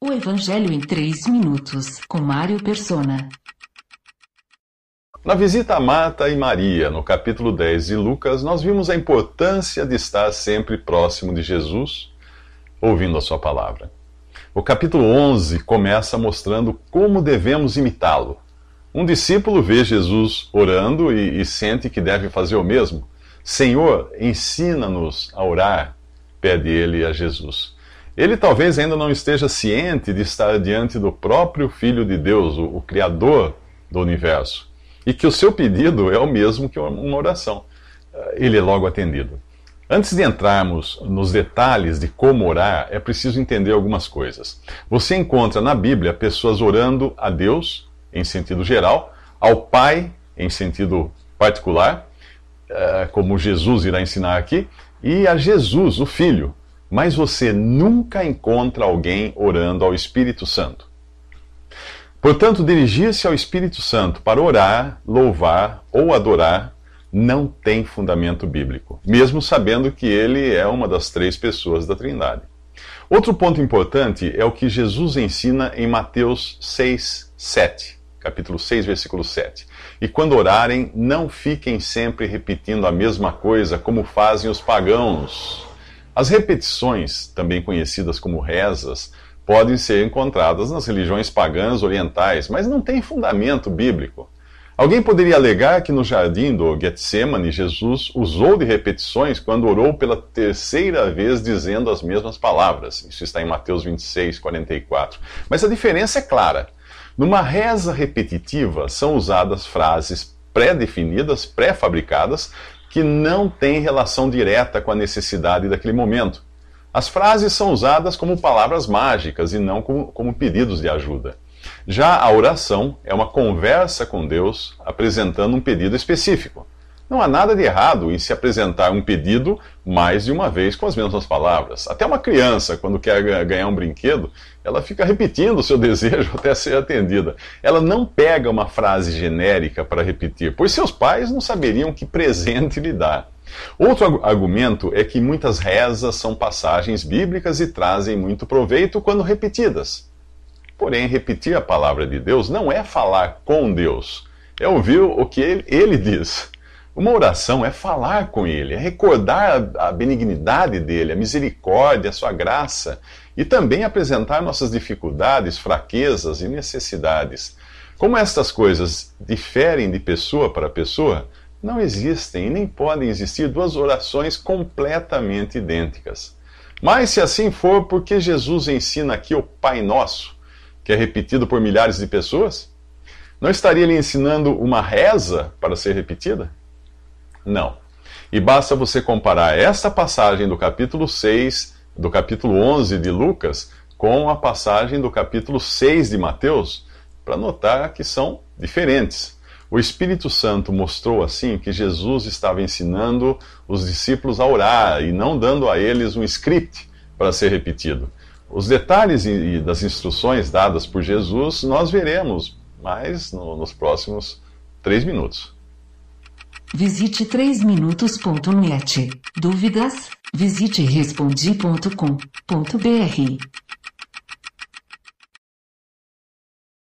O Evangelho em 3 minutos, com Mário Persona. Na visita a Marta e Maria, no capítulo 10 de Lucas, nós vimos a importância de estar sempre próximo de Jesus, ouvindo a sua palavra. O capítulo 11 começa mostrando como devemos imitá-lo. Um discípulo vê Jesus orando e, e sente que deve fazer o mesmo. Senhor, ensina-nos a orar, pede ele a Jesus. Ele talvez ainda não esteja ciente de estar diante do próprio Filho de Deus, o, o Criador do universo, e que o seu pedido é o mesmo que uma oração. Ah, ele é logo atendido. Antes de entrarmos nos detalhes de como orar, é preciso entender algumas coisas. Você encontra na Bíblia pessoas orando a Deus, em sentido geral, ao Pai, em sentido particular, ah, como Jesus irá ensinar aqui, e a Jesus, o Filho, mas você nunca encontra alguém orando ao Espírito Santo. Portanto, dirigir-se ao Espírito Santo para orar, louvar ou adorar não tem fundamento bíblico, mesmo sabendo que ele é uma das três pessoas da Trindade. Outro ponto importante é o que Jesus ensina em Mateus 6, 7, capítulo 6, versículo 7. E quando orarem, não fiquem sempre repetindo a mesma coisa como fazem os pagãos as repetições, também conhecidas como rezas, podem ser encontradas nas religiões pagãs orientais, mas não têm fundamento bíblico. Alguém poderia alegar que no jardim do Getsemane, Jesus usou de repetições quando orou pela terceira vez dizendo as mesmas palavras. Isso está em Mateus 26, 44. Mas a diferença é clara. Numa reza repetitiva, são usadas frases pré-definidas, pré-fabricadas, que não tem relação direta com a necessidade daquele momento. As frases são usadas como palavras mágicas e não como, como pedidos de ajuda. Já a oração é uma conversa com Deus apresentando um pedido específico. Não há nada de errado em se apresentar um pedido mais de uma vez com as mesmas palavras. Até uma criança, quando quer ganhar um brinquedo, ela fica repetindo o seu desejo até ser atendida. Ela não pega uma frase genérica para repetir, pois seus pais não saberiam que presente lhe dar. Outro argumento é que muitas rezas são passagens bíblicas e trazem muito proveito quando repetidas. Porém, repetir a palavra de Deus não é falar com Deus, é ouvir o que ele diz. Uma oração é falar com Ele, é recordar a benignidade dele, a misericórdia, a sua graça e também apresentar nossas dificuldades, fraquezas e necessidades. Como estas coisas diferem de pessoa para pessoa, não existem e nem podem existir duas orações completamente idênticas. Mas se assim for, por que Jesus ensina aqui o Pai Nosso, que é repetido por milhares de pessoas? Não estaria ele ensinando uma reza para ser repetida? Não. E basta você comparar esta passagem do capítulo 6, do capítulo 11 de Lucas, com a passagem do capítulo 6 de Mateus, para notar que são diferentes. O Espírito Santo mostrou assim que Jesus estava ensinando os discípulos a orar e não dando a eles um script para ser repetido. Os detalhes das instruções dadas por Jesus nós veremos mais nos próximos três minutos. Visite 3minutos.net. Dúvidas? Visite respondi.com.br.